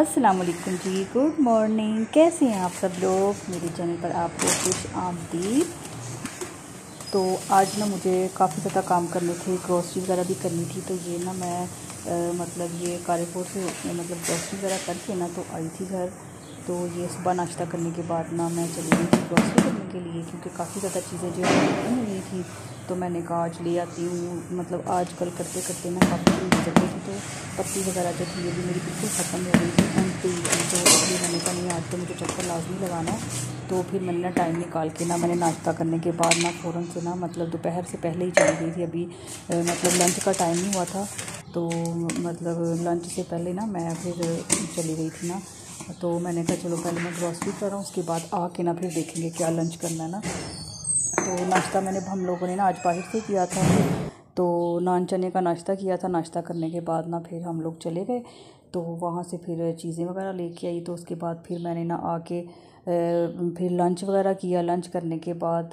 अस्सलाम वालेकुम जी good morning कैसे हैं आप सब लोग मेरे चैनल पर आपको खुश आमदीद तो आज ना मुझे काफ़ी ज़्यादा काम करने थे ग्रॉसरी वगैरह भी करनी थी तो ये ना मैं आ, मतलब ये कारीपुर से मतलब ग्रॉसरी वगैरह करके ना तो आई थी घर तो ये सुबह नाश्ता करने के बाद ना मैं चली गई थी ग्रॉसरी के लिए क्योंकि काफ़ी ज़्यादा चीज़ें जो है मिली थी तो मैंने कहा आज ले आती हूँ मतलब आज कल करते करते मैं काफ़ी दिन गुजर गई थी तो पत्ती वगैरह जो थी ये भी मेरी बिल्कुल ख़त्म हो गई थी एंड पी तो इसलिए तो मैंने कहा नहीं आज तो मुझे चक्कर लाजमी लगाना तो फिर मैंने ना टाइम निकाल के ना मैंने नाश्ता करने के बाद ना फ़ौरन से ना मतलब दोपहर से पहले ही चली गई थी अभी मतलब लंच का टाइम ही हुआ था तो मतलब लंच से पहले ना मैं फिर चली गई थी ना तो मैंने कहा चलो पहले मैं ग्रॉसरी कर रहा हूँ उसके बाद आके ना फिर देखेंगे क्या लंच करना है ना तो नाश्ता मैंने हम लोगों ने ना आज बाहर से किया था तो नान चने का नाश्ता किया था नाश्ता करने के बाद ना फिर हम लोग चले गए तो वहाँ से फिर चीज़ें वगैरह लेके आई तो उसके बाद फिर मैंने ना आके फिर लंच वगैरह किया लंच करने के बाद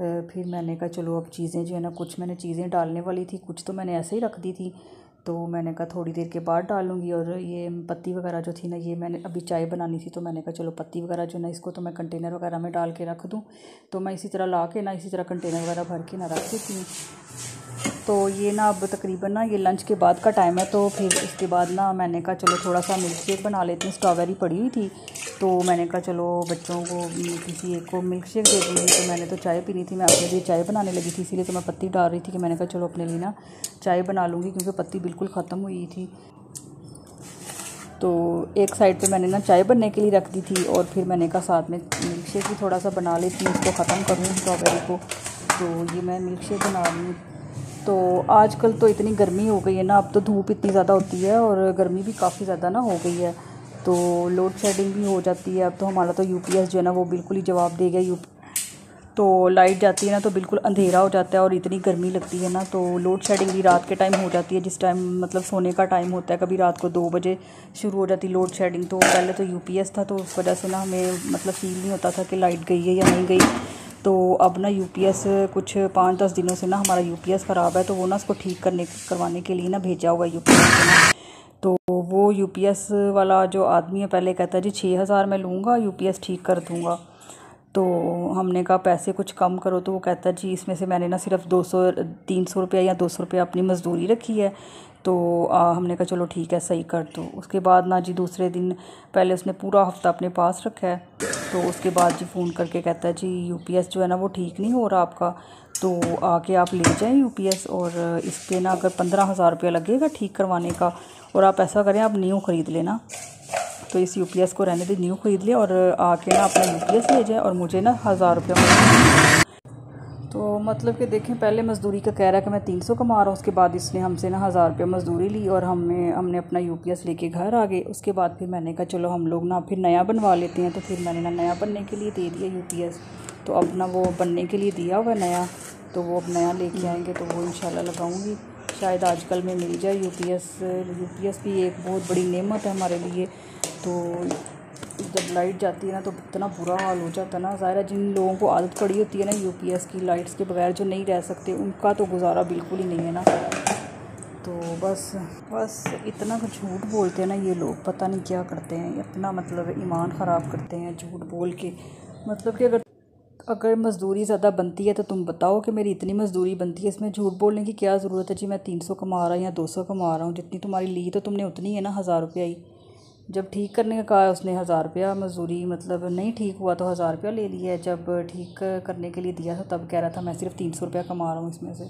फिर मैंने कहा चलो अब चीज़ें जो है ना कुछ मैंने चीज़ें डालने वाली थी कुछ तो मैंने ऐसे ही रख दी थी तो मैंने कहा थोड़ी देर के बाद डालूंगी और ये पत्ती वगैरह जो थी ना ये मैंने अभी चाय बनानी थी तो मैंने कहा चलो पत्ती वगैरह जो ना इसको तो मैं कंटेनर वगैरह में डाल के रख दूँ तो मैं इसी तरह ला के ना इसी तरह कंटेनर वगैरह भर के ना रख देती हूँ तो ये ना अब तकरीबन ना ये लंच के बाद का टाइम है तो फिर इसके बाद ना मैंने कहा चलो थोड़ा सा मिल्क शेक बना लेती हूँ स्ट्रॉबेरी पड़ी हुई थी तो मैंने कहा चलो बच्चों को किसी एक को मिल्क शेक दे दूँगी तो मैंने तो चाय पीनी थी मैं अपने लिए चाय बनाने लगी थी इसीलिए तो मैं पत्ती डाल रही थी कि मैंने कहा चलो अपने लिए ना चाय बना लूँगी क्योंकि पत्ती बिल्कुल ख़त्म हुई थी तो एक साइड पे मैंने ना चाय बनने के लिए रख दी थी और फिर मैंने कहा साथ में मिल्क शेक भी थोड़ा सा बना लेती हूँ उसको ख़त्म करूँ स्ट्रॉबेरी को तो ये मैं मिल्क शेक बना रही हूँ तो आजकल तो इतनी गर्मी हो गई है ना अब तो धूप इतनी ज़्यादा होती है और गर्मी भी काफ़ी ज़्यादा ना हो गई है तो लोड शेडिंग भी हो जाती है अब तो हमारा तो यू जो है ना वो बिल्कुल ही जवाब दे गया यू तो लाइट जाती है ना तो बिल्कुल अंधेरा हो जाता है और इतनी गर्मी लगती है ना तो लोड शेडिंग भी रात के टाइम हो जाती है जिस टाइम मतलब सोने का टाइम होता है कभी रात को दो बजे शुरू हो जाती लोड शेडिंग तो पहले तो यूपीएस था तो उस वजह से ना हमें मतलब फील नहीं होता था कि लाइट गई है या नहीं गई तो अब ना यू कुछ पाँच दस दिनों से ना हमारा यू ख़राब है तो वो ना उसको ठीक करने करवाने के लिए ना भेजा हुआ है यूपीएस तो वो यू पी एस वाला जो आदमी है पहले कहता है जी छः हज़ार मैं लूँगा यू पी एस ठीक कर दूँगा तो हमने कहा पैसे कुछ कम करो तो वो कहता है जी इसमें से मैंने ना सिर्फ दो सौ तीन सौ रुपया या दो सौ रुपया अपनी मजदूरी रखी है तो आ, हमने कहा चलो ठीक है सही कर दो उसके बाद ना जी दूसरे दिन पहले उसने पूरा हफ्ता अपने पास रखा है तो उसके बाद जी फ़ोन करके कहता है जी यूपीएस जो है ना वो ठीक नहीं हो रहा आपका तो आके आप ले जाएं यूपीएस और इस पर ना अगर पंद्रह हज़ार रुपया लगेगा ठीक करवाने का और आप ऐसा करें आप न्यू ख़रीद लेना तो इस यूपीएस को रहने दें न्यू ख़रीद लें और आके ना अपना यूपीएस ले जाएं और मुझे ना हज़ार रुपया तो मतलब कि देखें पहले मज़दूरी का कह रहा है कि मैं तीन सौ कमा रहा हूँ उसके बाद इसने हमसे ना हज़ार रुपये मज़दूरी ली और हमें हमने अपना यू पी एस लेके घर आ गए उसके बाद फिर मैंने कहा चलो हम लोग ना फिर नया बनवा लेते हैं तो फिर मैंने ना नया बनने के लिए दे दिया यू पी एस तो अब ना वो बनने के लिए दिया हुआ नया तो वो अब नया कर आएंगे तो वो इंशाल्लाह लगाऊंगी शायद आजकल में मिल जाए पी एस भी एक बहुत बड़ी नेमत है हमारे लिए तो जब लाइट जाती है ना तो इतना बुरा हाल हो जाता है ना ज़ाहिर जिन लोगों को आदत पड़ी होती है ना यू की लाइट्स के बगैर जो नहीं रह सकते उनका तो गुजारा बिल्कुल ही नहीं है ना तो बस बस इतना झूठ बोलते हैं ना ये लोग पता नहीं क्या करते हैं अपना मतलब ईमान ख़राब करते हैं झूठ बोल के मतलब कि अगर अगर मज़दूरी ज़्यादा बनती है तो तुम बताओ कि मेरी इतनी मज़दूरी बनती है इसमें झूठ बोलने की क्या ज़रूरत है जी मैं तीन सौ कमा रहा हूँ या दो सौ कमा रहा हूँ जितनी तुम्हारी ली तो तुमने उतनी है ना हज़ार रुपया ही जब ठीक करने का कहा उसने हज़ार रुपया मजदूरी मतलब नहीं ठीक हुआ तो हज़ार रुपया ले लिया जब ठीक करने के लिए दिया था तब कह रहा था मैं सिर्फ तीन सौ रुपया कमा रहा हूँ इसमें से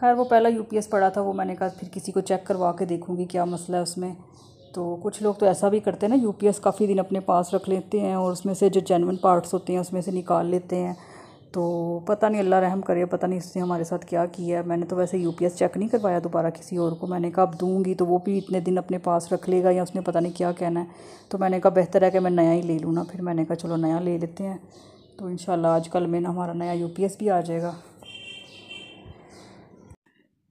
खैर वो पहला यू पड़ा था वो मैंने कहा फिर किसी को चेक करवा के देखूँगी क्या मसला है उसमें तो कुछ लोग तो ऐसा भी करते हैं ना यू काफ़ी दिन अपने पास रख लेते हैं और उसमें से जो जेनवन पार्ट्स होते हैं उसमें से निकाल लेते हैं तो पता नहीं अल्लाह रहम करे पता नहीं इसने हमारे साथ क्या किया है मैंने तो वैसे यू चेक नहीं करवाया दोबारा किसी और को मैंने कहा अब दूँगी तो वो भी इतने दिन अपने पास रख लेगा या उसने पता नहीं क्या कहना है तो मैंने कहा बेहतर है कि मैं नया ही ले लूँ ना फिर मैंने कहा चलो नया ले लेते हैं तो इन आज कल में ना हमारा नया यू भी आ जाएगा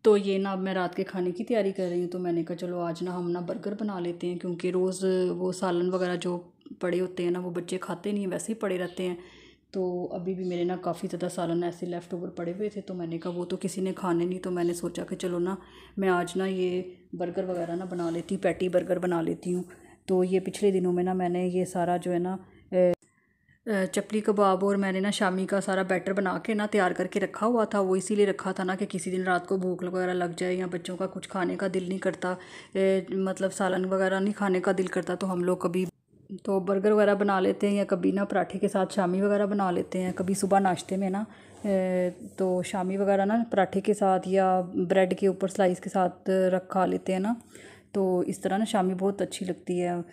तो ये ना अब मैं रात के खाने की तैयारी कर रही हूँ तो मैंने कहा चलो आज ना हम ना बर्गर बना लेते हैं क्योंकि रोज़ वो सालन वगैरह जो पड़े होते हैं ना वो बच्चे खाते नहीं हैं वैसे ही पड़े रहते हैं तो अभी भी मेरे ना काफ़ी ज़्यादा सालन ऐसे लेफ़्ट ओवर पड़े हुए थे तो मैंने कहा वो तो किसी ने खाने नहीं तो मैंने सोचा कि चलो ना मैं आज ना ये बर्गर वगैरह ना बना लेती हूँ पैटी बर्गर बना लेती हूँ तो ये पिछले दिनों में ना मैंने ये सारा जो है ना चपली कबाब और मैंने ना शामी का सारा बैटर बना के ना तैयार करके रखा हुआ था वो इसीलिए रखा था ना कि किसी दिन रात को भूख वगैरह लग जाए या बच्चों का कुछ खाने का दिल नहीं करता मतलब सालन वगैरह नहीं खाने का दिल करता तो हम लोग कभी तो बर्गर वगैरह बना लेते हैं या कभी ना पराठे के साथ शामी वगैरह बना लेते हैं कभी सुबह नाश्ते में ना तो शामी वगैरह ना पराठे के साथ या ब्रेड के ऊपर स्लाइस के साथ रख खा लेते हैं ना तो इस तरह ना शामी बहुत अच्छी लगती है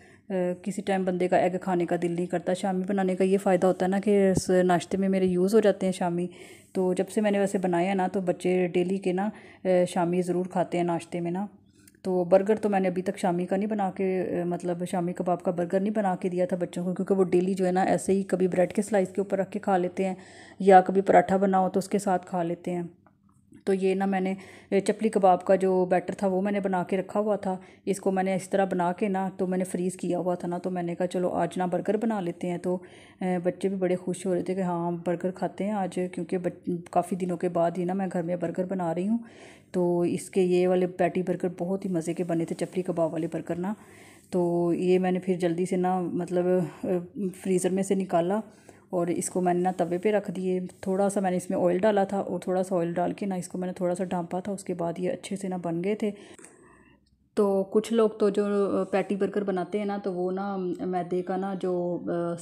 किसी टाइम बंदे का एग खाने का दिल नहीं करता शामी बनाने का ये फ़ायदा होता है ना कि नाश्ते में मेरे यूज़ हो जाते हैं शामी तो जब से मैंने वैसे बनाया ना तो बच्चे डेली के ना शामी ज़रूर खाते हैं नाश्ते में ना तो बर्गर तो मैंने अभी तक शामी का नहीं बना के मतलब शामी कबाब का बर्गर नहीं बना के दिया था बच्चों को क्योंकि वो डेली जो है ना ऐसे ही कभी ब्रेड के स्लाइस के ऊपर रख के खा लेते हैं या कभी पराठा बनाओ तो उसके साथ खा लेते हैं तो ये ना मैंने चपली कबाब का जो बैटर था वो मैंने बना के रखा हुआ था इसको मैंने इस तरह बना के ना तो मैंने फ्रीज़ किया हुआ था ना तो मैंने कहा चलो आज ना बर्गर बना लेते हैं तो बच्चे भी बड़े खुश हो रहे थे कि हाँ बर्गर खाते हैं आज क्योंकि काफ़ी दिनों के बाद ही ना मैं घर में बर्गर बना रही हूँ तो इसके ये वाले पैटी बर्गर बहुत ही मज़े के बने थे चपली कबाब वाले बर्गर ना तो ये मैंने फिर जल्दी से ना मतलब फ्रीज़र में से निकाला और इसको मैंने ना तवे पे रख दिए थोड़ा सा मैंने इसमें ऑयल डाला था और थोड़ा सा ऑयल डाल के ना इसको मैंने थोड़ा सा ढांपा था उसके बाद ये अच्छे से ना बन गए थे तो कुछ लोग तो जो पैटी बर्गर बनाते हैं ना तो वो ना मैदे का ना जो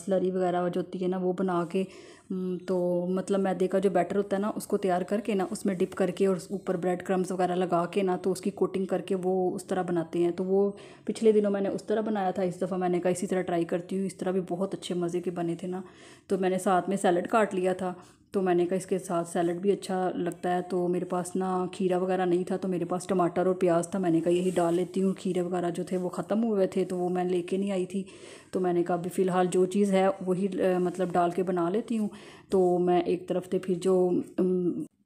स्लरी वगैरह जो होती है ना वो बना के हम्म, तो मतलब मैदे का जो बैटर होता है ना उसको तैयार करके ना उसमें डिप करके और ऊपर ब्रेड क्रम्स वगैरह लगा के ना तो उसकी कोटिंग करके वो उस तरह बनाते हैं तो वो पिछले दिनों मैंने उस तरह बनाया था इस दफ़ा मैंने कहा इसी तरह ट्राई करती हूँ इस तरह भी बहुत अच्छे मज़े के बने थे ना तो मैंने साथ में सैलड काट लिया था तो मैंने कहा इसके साथ सैलड भी अच्छा लगता है तो मेरे पास ना खीरा वगैरह नहीं था तो मेरे पास टमाटर और प्याज था मैंने कहा यही डाल लेती हूँ खीरे वगैरह जो थे वो ख़त्म हुए थे तो वो मैं लेके नहीं आई थी तो मैंने कहा अभी फ़िलहाल जो चीज़ है वही मतलब डाल के बना लेती हूँ तो मैं एक तरफ से फिर जो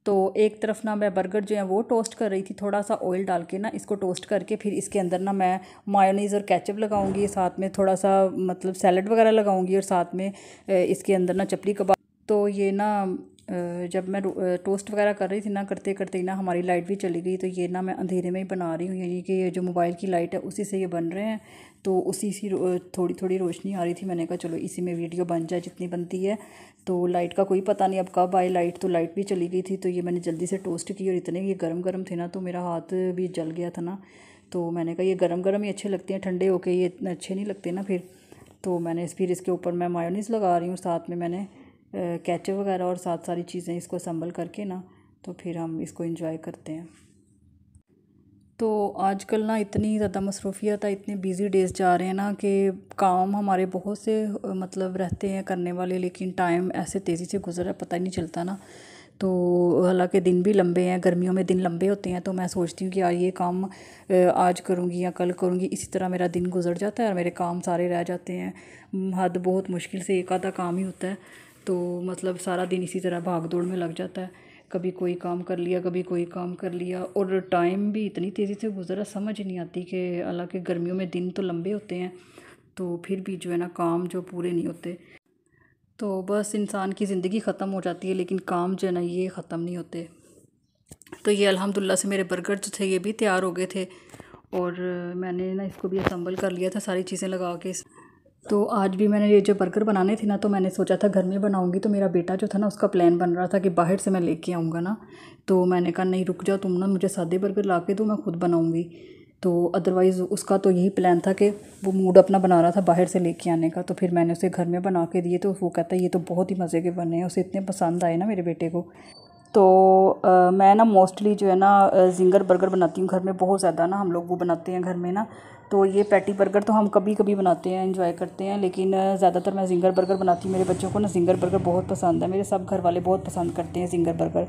तो एक तरफ ना मैं बर्गर जो है वो टोस्ट कर रही थी थोड़ा सा ऑयल डाल के ना इसको टोस्ट करके फिर इसके अंदर ना मैं मायोनीज़ और कैचअप लगाऊंगी साथ में थोड़ा सा मतलब सैलड वगैरह लगाऊंगी और साथ में इसके अंदर ना चपली कबाब तो ये ना जब मैं टोस्ट वगैरह कर रही थी ना करते करते ना हमारी लाइट भी चली गई तो ये ना मैं अंधेरे में ही बना रही हूँ यानी कि जो मोबाइल की लाइट है उसी से ये बन रहे हैं तो उसी से थोड़ी थोड़ी रोशनी आ रही थी मैंने कहा चलो इसी में वीडियो बन जाए जितनी बनती है तो लाइट का कोई पता नहीं अब कब आई लाइट तो लाइट भी चली गई थी तो ये मैंने जल्दी से टोस्ट की और इतने ये गर्म गर्म थे ना तो मेरा हाथ भी जल गया था ना तो मैंने कहा ये गर्म गर्म ही अच्छे लगते हैं ठंडे होके ये इतने अच्छे नहीं लगते ना फिर तो मैंने फिर इसके ऊपर मैं मायोनीस लगा रही हूँ साथ में मैंने कैचे वगैरह और साथ सारी चीज़ें इसको संभल करके ना तो फिर हम इसको इंजॉय करते हैं तो आजकल ना इतनी ज़्यादा मसरूफियत है इतने बिज़ी डेज़ जा रहे हैं ना कि काम हमारे बहुत से मतलब रहते हैं करने वाले लेकिन टाइम ऐसे तेज़ी से गुजर रहा पता ही नहीं चलता ना तो हालांकि दिन भी लंबे हैं गर्मियों में दिन लंबे होते हैं तो मैं सोचती हूँ कि यार ये काम आज करूँगी या कल करूँगी इसी तरह मेरा दिन गुजर जाता है और मेरे काम सारे रह जाते हैं हद बहुत मुश्किल से एक आधा काम ही होता है तो मतलब सारा दिन इसी तरह भाग दौड़ में लग जाता है कभी कोई काम कर लिया कभी कोई काम कर लिया और टाइम भी इतनी तेज़ी से गुजरा समझ ही नहीं आती कि हालांकि गर्मियों में दिन तो लंबे होते हैं तो फिर भी जो है ना काम जो पूरे नहीं होते तो बस इंसान की ज़िंदगी ख़त्म हो जाती है लेकिन काम जो है ना ये ख़त्म नहीं होते तो ये अलहमदिल्ला से मेरे बर्गर जो थे ये भी तैयार हो गए थे और मैंने ना इसको भी असम्बल कर लिया था सारी चीज़ें लगा के तो आज भी मैंने ये जो बर्गर बनाने थे ना तो मैंने सोचा था घर में बनाऊंगी तो मेरा बेटा जो था ना उसका प्लान बन रहा था कि बाहर से मैं लेके आऊँगा ना तो मैंने कहा नहीं रुक जाओ तुम ना मुझे सादे बर्गर ला के दो मैं खुद बनाऊँगी तो अदरवाइज़ उसका तो यही प्लान था कि वो मूड अपना बना रहा था बाहर से लेके आने का तो फिर मैंने उसे घर में बना के दिए तो वो कहता है ये तो बहुत ही मज़े के बने हैं उसे इतने पसंद आए ना मेरे बेटे को तो मैं ना मोस्टली जो है ना ज़िंगर बर्गर बनाती हूँ घर में बहुत ज़्यादा ना हम लोग वो बनाते हैं घर में ना तो ये पैटी बर्गर तो हम कभी कभी बनाते हैं इन्जॉय करते हैं लेकिन ज़्यादातर मैं ज़िंगर बर्गर बनाती हूँ मेरे बच्चों को ना ज़िंगर बर्गर बहुत पसंद है मेरे सब घर वाले बहुत पसंद करते हैं ज़िंगर बर्गर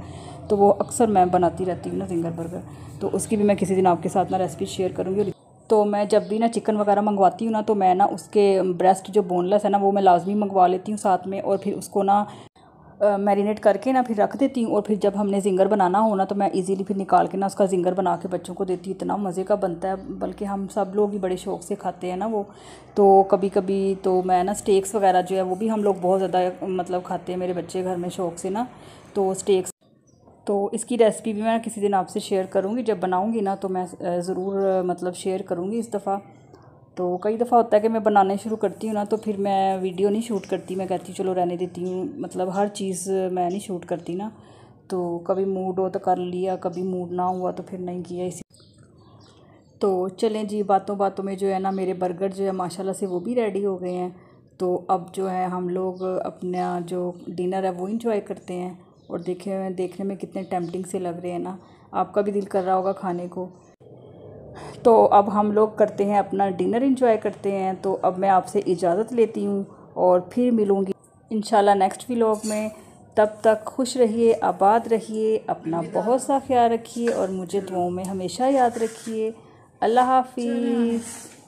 तो वो अक्सर मैं बनाती रहती हूँ ना ज़िंगर बर्गर तो उसकी भी मैं किसी दिन आपके साथ ना रेसिपी शेयर करूँगी तो मैं जब भी ना चिकन वगैरह मंगवाती हूँ ना तो मैं ना उसके ब्रेस्ट जो बोनलेस है ना वो मैं लाजमी मंगवा लेती हूँ साथ में और फिर उसको ना मैरिनेट करके ना फिर रख देती हूँ और फिर जब हमने जिंगर बनाना हो ना तो मैं इजीली फिर निकाल के ना उसका जिंगर बना के बच्चों को देती इतना मज़े का बनता है बल्कि हम सब लोग ही बड़े शौक से खाते हैं ना वो तो कभी कभी तो मैं ना स्टेक्स वगैरह जो है वो भी हम लोग बहुत ज़्यादा मतलब खाते हैं मेरे बच्चे घर में शौक से ना तो स्टेक्स तो इसकी रेसिपी भी मैं किसी दिन आपसे शेयर करूँगी जब बनाऊँगी ना तो मैं ज़रूर मतलब शेयर करूँगी इस दफ़ा तो कई दफ़ा होता है कि मैं बनाने शुरू करती हूँ ना तो फिर मैं वीडियो नहीं शूट करती मैं कहती हूँ चलो रहने देती हूँ मतलब हर चीज़ मैं नहीं शूट करती ना तो कभी मूड हो तो कर लिया कभी मूड ना हुआ तो फिर नहीं किया इसी तो चलें जी बातों बातों में जो है ना मेरे बर्गर जो है माशाल्लाह से वो भी रेडी हो गए हैं तो अब जो है हम लोग अपना जो डिनर है वो इंजॉय करते हैं और देखे देखने में कितने टेम्पटिंग से लग रहे हैं ना आपका भी दिल कर रहा होगा खाने को तो अब हम लोग करते हैं अपना डिनर इन्जॉय करते हैं तो अब मैं आपसे इजाज़त लेती हूँ और फिर मिलूँगी इन नेक्स्ट व्लॉग में तब तक खुश रहिए आबाद रहिए अपना बहुत सा ख्याल रखिए और मुझे दुआओं में हमेशा याद रखिए अल्लाह हाफिज़